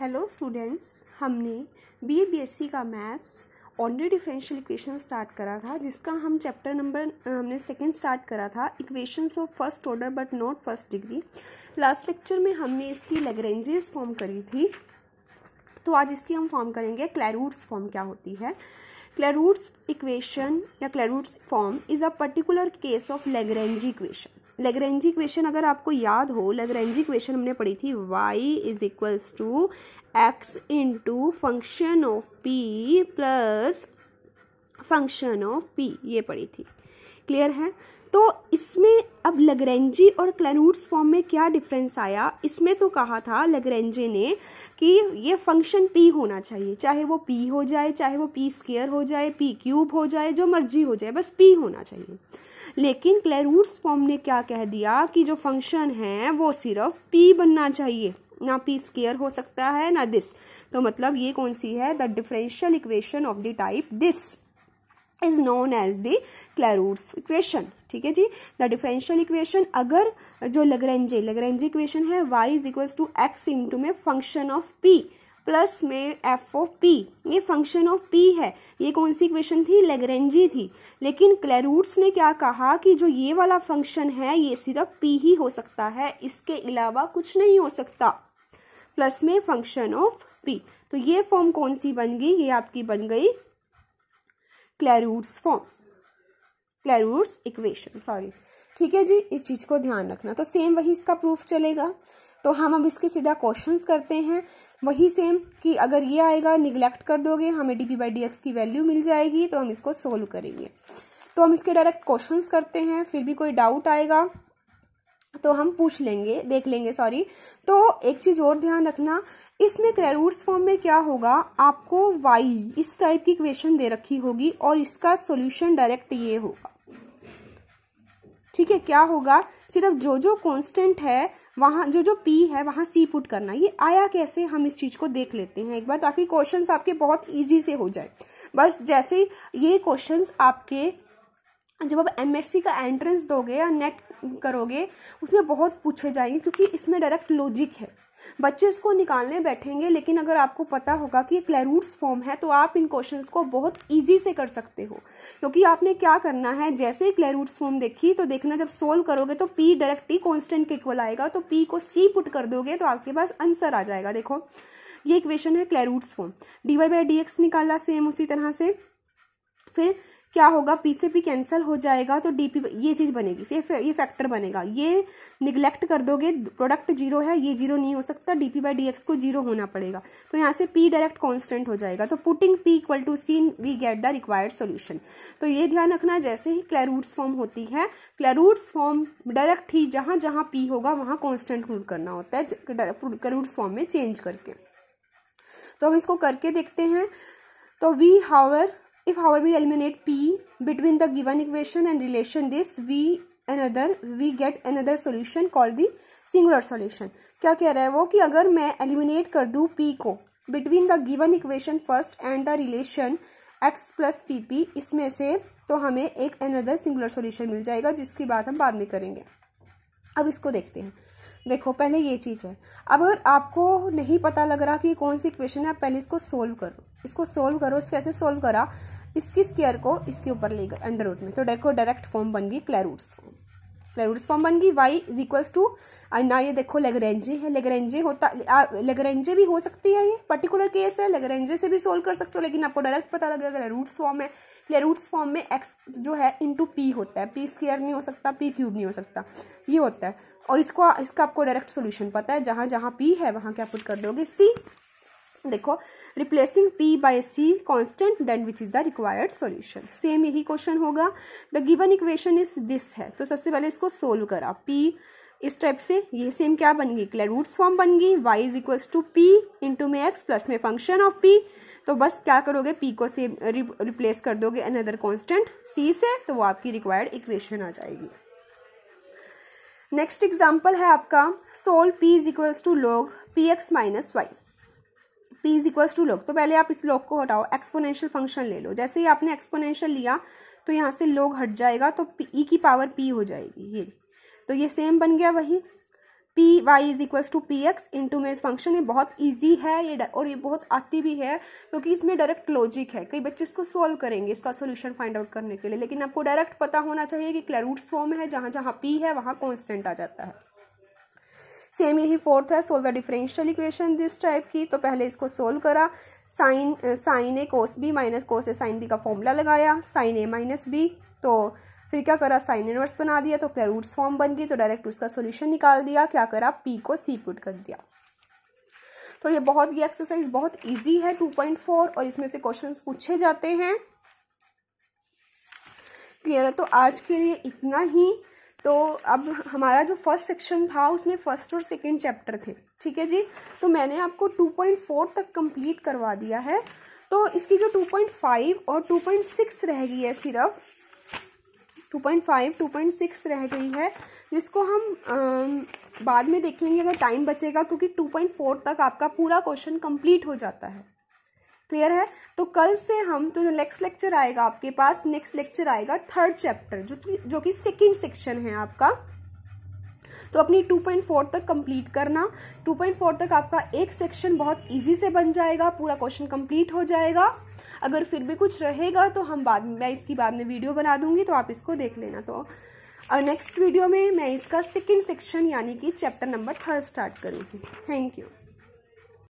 hello students हमने B B S C का maths ordinary differential equation start करा था जिसका हम चैप्टर नंबर हमने सेकंड स्टार्ट करा था equations of first order but not first degree last lecture में हमने इसकी लेगरेंजेस फॉर्म करी थी तो आज इसकी हम फॉर्म करेंगे क्लैरूट्स फॉर्म क्या होती है Clairaut's इक्वेशन या Clairaut's form is a particular case of Lagrange equation Lagrange equation अगर आपको याद हो लेगरेंजी इक्वेशन हमने पढ़ी थी Y is equals to X into function of P plus function of P ये पढ़ी थी क्लियर है तो इसमें अब लगरेंजी और क्लैरूट्स फॉर्म में क्या डिफरेंस आया इसमें तो कहा था लगरेंजे ने कि ये फंक्शन पी होना चाहिए चाहे वो पी हो जाए चाहे वो पी स्केयर हो जाए पी क्यूब हो जाए जो मर्जी हो जाए बस पी होना चाहिए लेकिन क्लैरूट्स फॉर्म ने क्या कह दिया कि जो फंक्शन है वो सिर्फ पी बनना चाहिए ना पी स्केयर हो सकता है ना दिस तो मतलब ये कौन सी है the differential equation of the type this is known as the Clairaut's equation ठीक है जी द डिफरेंशियल इक्वेशन अगर जो लगरेंजे लगरेंजे इक्वेशन है y is equal to X into में फंक्शन ऑफ p प्लस में एफ ओ पी ये function of P है ये कौन सी इक्वेशन थी लेग्रेंजी थी लेकिन क्लेरूट्स ने क्या कहा कि जो ये वाला फंक्शन है ये सिर्फ पी ही हो सकता है इसके अलावा कुछ नहीं हो सकता प्लस में फंक्शन ऑफ पी तो ये फॉर्म कौन सी बन गई ये आपकी बन गई Clairaut's form Clairaut's equation sorry ठीक है जी इस चीज़ को ध्यान रखना तो सेम वही इसका प्रूफ चलेगा तो हम अब इसके सीधा क्वेश्चंस करते हैं वही सेम कि अगर ये आएगा निगलेक्ट कर दोगे हमें D P by D X की वैल्यू मिल जाएगी तो हम इसको सोल्व करेंगे तो हम इसके डायरेक्ट क्वेश्चंस करते हैं फिर भी कोई डाउट आएगा तो हम पूछ लेंगे देख लेंगे सॉरी तो एक चीज़ और ध्यान रखना इसमें क्लेरूट्स फॉर्म में क्या होगा आपको वाई इस टाइप की क्वेश्चन दे रखी होगी और इसका सॉल्यूशन डायरेक्ट ये होगा ठीक है क्या होगा सिर्फ जो जो कांस्टेंट है वहां जो जो पी है वहां सी पुट करना ये आया कैसे हम इस चीज़ को देख लेते हैं एक बार ताकि क्वेश्चंस आपके बहुत इजी से हो जाए बस जैसे ये क्वेश्चंस आपके जब आप एमएससी का एंट्रेंस दोगे या नेट करोगे उसमें बहुत पूछे जाएंगे क्योंकि इसमें डायरेक्ट लॉजिक है बच्चे इसको निकालने बैठेंगे लेकिन अगर आपको पता होगा कि क्लैरूट्स फॉर्म है तो आप इन क्वेश्चन को बहुत ईजी से कर सकते हो क्योंकि आपने क्या करना है जैसे ही क्लैरूट्स फॉर्म देखी तो देखना जब सोल्व करोगे तो पी डायरेक्ट ही कॉन्स्टेंट के इक्वल आएगा तो पी को सी पुट कर दोगे तो आपके पास आंसर आ जाएगा देखो ये इक्वेशन है Clairaut's form D Y by D X निकाला सेम उसी तरह से फिर क्या होगा पी से पी कैंसिल हो जाएगा तो डी पी ये चीज़ बनेगी फिर ये फैक्टर बनेगा ये निगलेक्ट कर दोगे प्रोडक्ट जीरो है ये जीरो नहीं हो सकता D P by D X को जीरो होना पड़ेगा तो यहाँ से पी डायरेक्ट कॉन्स्टेंट हो जाएगा तो putting P equal to C we get the required solution तो ये ध्यान रखना जैसे ही क्लैरूट्स फॉर्म होती है क्लैरूट्स फॉर्म डायरेक्ट ही जहाँ जहाँ पी होगा वहाँ कॉन्स्टेंट रूल करना होता है क्लैरूट्स फॉर्म में चेंज करके तो हम इसको करके देखते हैं तो we however if however we eliminate p between the given equation and relation this an other we get other solution call the singular solution क्या कह रहा है वो कि अगर मैं एलिमिनेट कर दूँ पी को between the given equation first and the relation X plus P P इसमें से तो हमें एक अदर सिंगुलर सोल्यूशन मिल जाएगा जिसकी बात हम बाद में करेंगे अब इसको देखते हैं देखो पहले ये चीज़ है अब अगर आपको नहीं पता लग रहा कि कौन सी इक्वेशन है आप पहले इसको सोल्व करो इसको सोल्व करो इस कैसे सोल्व करा इसकी स्केयर को इसके ऊपर ले गए अंडर रूट में तो देखो डायरेक्ट फॉर्म बन गई क्लैरूट्स फॉर्म क्लैरूट्स फॉर्म बन गई वाई इज इक्वल्स टू ना ये देखो लेगरेंजे है लेगरेंजे होता लेगरेंजे भी हो सकती है ये पर्टिकुलर केस है लेगरेंजे से भी सोल्व कर सकते हो लेकिन आपको डायरेक्ट पता लगेगा क्लैरूट्स फॉर्म है क्लैरूट्स फॉर्म में एक्स जो है इंटू पी होता है पी स्केयर नहीं हो सकता पी क्यूब नहीं हो सकता ये होता है और इसको इसका आपको डायरेक्ट सोल्यूशन पता है जहाँ जहाँ पी है वहाँ क्या पुट कर दोगे सी देखो replacing P by C constant then which is the required solution same यही क्वेश्चन होगा the given equation is this है तो सबसे पहले इसको सोल्व करा पी इस टाइप से ये सेम क्या बन गई रूट्स फॉर्म बन गई Y is equals to P into मे एक्स प्लस में फंक्शन ऑफ पी तो बस क्या करोगे पी को से रिप्लेस कर दोगे अनदर कॉन्स्टेंट सी से तो वो आपकी रिक्वायर्ड इक्वेशन आ जाएगी नेक्स्ट एग्जाम्पल है आपका solve P is equals to log P X minus Y P is equals to log तो पहले आप इस लोग को हटाओ एक्सपोनेंशियल फंक्शन ले लो जैसे ही आपने एक्सपोनेंशियल लिया तो यहाँ से लोग हट जाएगा तो ई e की पावर पी हो जाएगी ये तो ये सेम बन गया वही P Y is equals to P X into में फंक्शन ये बहुत ईजी है ये और ये बहुत आती भी है क्योंकि तो इसमें डायरेक्ट लॉजिक है कई बच्चे इसको सॉल्व करेंगे इसका सोल्यूशन फाइंड आउट करने के लिए लेकिन आपको डायरेक्ट पता होना चाहिए कि क्लरूट्स फॉर्म है जहाँ जहाँ पी है वहाँ कॉन्स्टेंट आ जाता है सेम यही फोर्थ है solve the differential equation this type की तो पहले इसको सोल्व करा sine sine A cos B minus cos A sine B का फॉर्मूला लगाया साइन ए माइनस बी तो फिर क्या करा साइन इनवर्स बना दिया तो रूट्स फॉर्म बन गई तो डायरेक्ट उसका सोल्यूशन निकाल दिया क्या करा पी को सी पुट कर दिया तो ये बहुत ये एक्सरसाइज बहुत ईजी है फोर और इसमें से क्वेश्चन पूछे जाते हैं क्लियर है तो आज के लिए इतना ही तो अब हमारा जो फर्स्ट सेक्शन था उसमें फर्स्ट और सेकंड चैप्टर थे ठीक है जी तो मैंने आपको 2.4 तक कंप्लीट करवा दिया है तो इसकी जो 2.5 और 2.6 रह गई है सिर्फ 2.5, 2.6 रह गई है जिसको हम आ, बाद में देखेंगे अगर टाइम बचेगा क्योंकि 2.4 तक आपका पूरा क्वेश्चन कंप्लीट हो जाता है क्लियर है तो कल से हम तो जो नेक्स्ट लेक्चर आएगा आपके पास नेक्स्ट लेक्चर आएगा थर्ड चैप्टर जो जो कि सेकेंड सेक्शन है आपका तो अपनी 2.4 तक कंप्लीट करना 2.4 तक आपका एक सेक्शन बहुत इजी से बन जाएगा पूरा क्वेश्चन कंप्लीट हो जाएगा अगर फिर भी कुछ रहेगा तो हम बाद में मैं इसकी बाद में वीडियो बना दूंगी तो आप इसको देख लेना तो नेक्स्ट वीडियो में मैं इसका सेकेंड सेक्शन यानी कि चैप्टर नंबर थर्ड स्टार्ट करूँगी थैंक यू